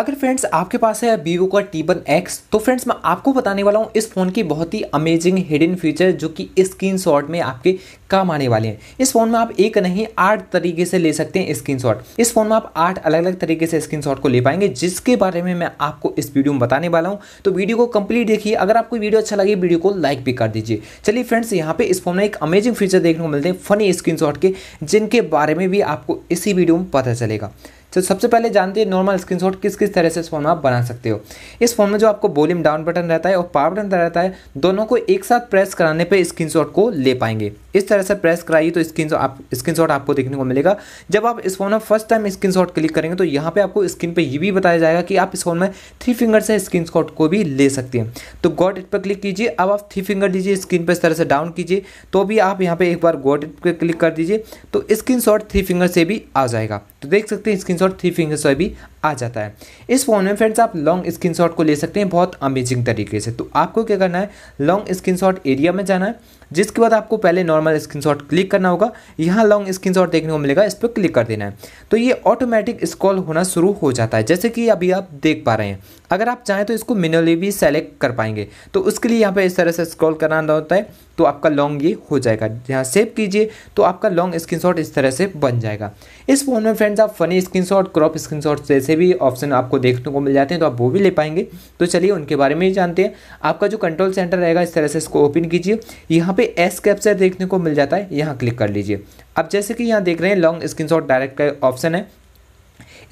अगर फ्रेंड्स आपके पास है वीवो का टी वन एक्स तो फ्रेंड्स मैं आपको बताने वाला हूँ इस फ़ोन की बहुत ही अमेजिंग हिडन फीचर जो कि स्क्रीन शॉट में आपके काम आने वाले हैं इस फ़ोन में आप एक नहीं आठ तरीके से ले सकते हैं स्क्रीन शॉट इस फ़ोन में आप आठ अलग अलग तरीके से स्क्रीन शॉट को ले पाएंगे जिसके बारे में मैं आपको इस वीडियो में बताने वाला हूँ तो वीडियो को कंप्लीट देखिए अगर आपको वीडियो अच्छा लगे वीडियो को लाइक भी कर दीजिए चलिए फ्रेंड्स यहाँ पे इस फोन में एक अमेजिंग फीचर देखने को मिलते हैं फनी स्क्रीन के जिनके बारे में भी आपको इसी वीडियो में पता चलेगा तो सबसे पहले जानते हैं नॉर्मल स्क्रीनशॉट किस किस तरह से इस फोन में आप बना सकते हो इस फोन में जो आपको वॉल्यूम डाउन बटन रहता है और पावर बटन रहता है दोनों को एक साथ प्रेस कराने पर स्क्रीनशॉट को ले पाएंगे इस तरह से प्रेस कराइए तो स्क्रीन आप स्क्रीन आपको देखने को मिलेगा जब आप इस फोन में फर्स्ट टाइम स्क्रीन क्लिक करेंगे तो यहाँ पर आपको स्क्रीन पर ये भी बताया जाएगा कि आप इस फोन में थ्री फिंगर से स्क्रीन को भी ले सकते हैं तो गॉड इट पर क्लिक कीजिए अब आप थ्री फिंगर दीजिए स्क्रीन पर इस तरह से डाउन कीजिए तो भी आप यहाँ पर एक बार गॉड इट पर क्लिक कर दीजिए तो स्क्रीन थ्री फिंगर से भी आ जाएगा तो देख सकते हैं स्क्रीनशॉट थ्री फिंगर्स सोया भी आ जाता है इस फ़ोन में फ्रेंड्स आप लॉन्ग स्क्रीन को ले सकते हैं बहुत अमेजिंग तरीके से तो आपको क्या करना है लॉन्ग स्क्रीन एरिया में जाना है जिसके बाद आपको पहले नॉर्मल स्क्रीन क्लिक करना होगा यहाँ लॉन्ग स्क्रीन देखने को मिलेगा इस पर क्लिक कर देना है तो ये ऑटोमेटिक स्क्रॉल होना शुरू हो जाता है जैसे कि अभी आप देख पा रहे हैं अगर आप चाहें तो इसको मिनरली भी सेलेक्ट कर पाएंगे तो उसके लिए यहाँ पर इस तरह से स्क्रॉल कराना होता है तो आपका लॉन्ग ये हो जाएगा यहाँ सेव कीजिए तो आपका लॉन्ग स्क्रीन इस तरह से बन जाएगा इस फ़ोन में फ्रेंड्स आप फनी शॉट क्रॉप स्क्रीन जैसे ऐसे भी ऑप्शन आपको देखने को मिल जाते हैं तो आप वो भी ले पाएंगे तो चलिए उनके बारे में ही जानते हैं आपका जो कंट्रोल सेंटर रहेगा इस तरह से इसको ओपन कीजिए यहाँ पे एस कैप्चर देखने को मिल जाता है यहाँ क्लिक कर लीजिए अब जैसे कि यहाँ देख रहे हैं लॉन्ग स्क्रीन डायरेक्ट का ऑप्शन है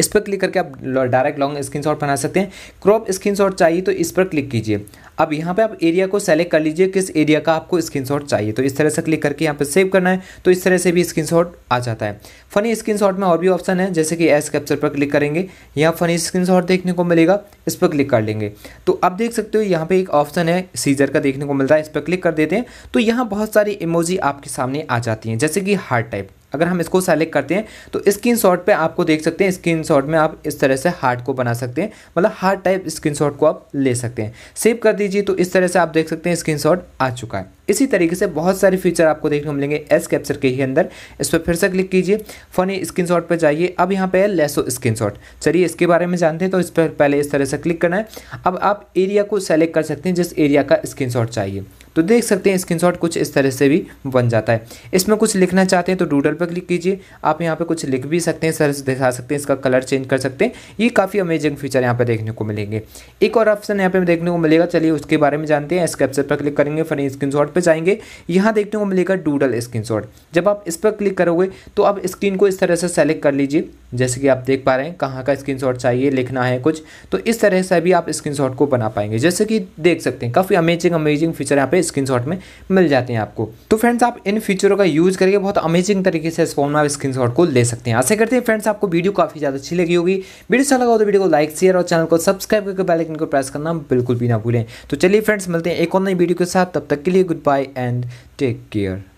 इस पर क्लिक करके आप डायरेक्ट लॉन्ग स्क्रीन बना सकते हैं क्रॉप स्क्रीन चाहिए तो इस पर क्लिक कीजिए अब यहाँ पे आप एरिया को सेलेक्ट कर लीजिए किस एरिया का आपको स्क्रीनशॉट चाहिए तो इस तरह से क्लिक करके यहाँ पे सेव करना है तो इस तरह से भी स्क्रीनशॉट आ जाता है फनी स्क्रीनशॉट में और भी ऑप्शन है जैसे कि एस कैप्चर पर क्लिक करेंगे यहाँ फनी स्क्रीनशॉट देखने को मिलेगा इस पर क्लिक कर लेंगे तो आप देख सकते हो यहाँ पर एक ऑप्शन है सीजर का देखने को मिलता है इस पर क्लिक कर देते हैं तो यहाँ बहुत सारी इमोजी आपके सामने आ जाती हैं जैसे कि हार्ट टाइप अगर हम इसको सेलेक्ट करते हैं तो स्क्रीन शॉट पर आपको देख सकते हैं स्क्रीन शॉट में आप इस तरह से हार्ट को बना सकते हैं मतलब हार्ट टाइप स्क्रीन शॉट को आप ले सकते हैं सेव कर दीजिए तो इस तरह से आप देख सकते हैं स्क्रीन शॉट आ चुका है इसी तरीके से बहुत सारे फीचर आपको देखने को मिलेंगे एस कैप्चर के ही अंदर इस पर फिर से क्लिक कीजिए फनी स्क्रीन शॉट पर जाइए अब यहाँ पे है लेसो स्क्रीन शॉट चलिए इसके बारे में जानते हैं तो इस पर पहले इस तरह से क्लिक करना है अब आप एरिया को सेलेक्ट कर सकते हैं जिस एरिया का स्क्रीन शॉट चाहिए तो देख सकते हैं स्क्रीन कुछ इस तरह से भी बन जाता है इसमें कुछ लिखना चाहते हैं तो डूडल पर क्लिक कीजिए आप यहाँ पर कुछ लिख भी सकते हैं सर दिखा सकते हैं इसका कलर चेंज कर सकते हैं ये काफ़ी अमेजिंग फीचर यहाँ पर देखने को मिलेंगे एक और ऑप्शन यहाँ पर देखने को मिलेगा चलिए उसके बारे में जानते हैं इस पर क्लिक करेंगे फिर स्क्रीन पर जाएंगे यहाँ देखने को मिलेगा डूडल स्क्रीन जब आप इस पर क्लिक करोगे तो आप स्क्रीन को इस तरह से सेलेक्ट कर लीजिए जैसे कि आप देख पा रहे हैं कहाँ का स्क्रीनशॉट चाहिए लिखना है कुछ तो इस तरह से भी आप स्क्रीनशॉट को बना पाएंगे जैसे कि देख सकते हैं काफ़ी अमेजिंग अमेजिंग फीचर यहाँ पे स्क्रीनशॉट में मिल जाते हैं आपको तो फ्रेंड्स आप इन फीचरों का यूज करके बहुत अमेजिंग तरीके से इस फोन में आप स्क्रीनशॉट को ले सकते हैं ऐसे करते हैं फ्रेंड्स आपको वीडियो काफी ज्यादा अच्छी लगी होगी वीडियो अच्छा लगा हो तो वीडियो को लाइक शेयर और चैनल को सब्सक्राइब करके बेलाइकन को प्रेस करना बिल्कुल भी ना भूलें तो चलिए फ्रेंड्स मिलते हैं एक और नई वीडियो के साथ तब तक के लिए goodbye and take care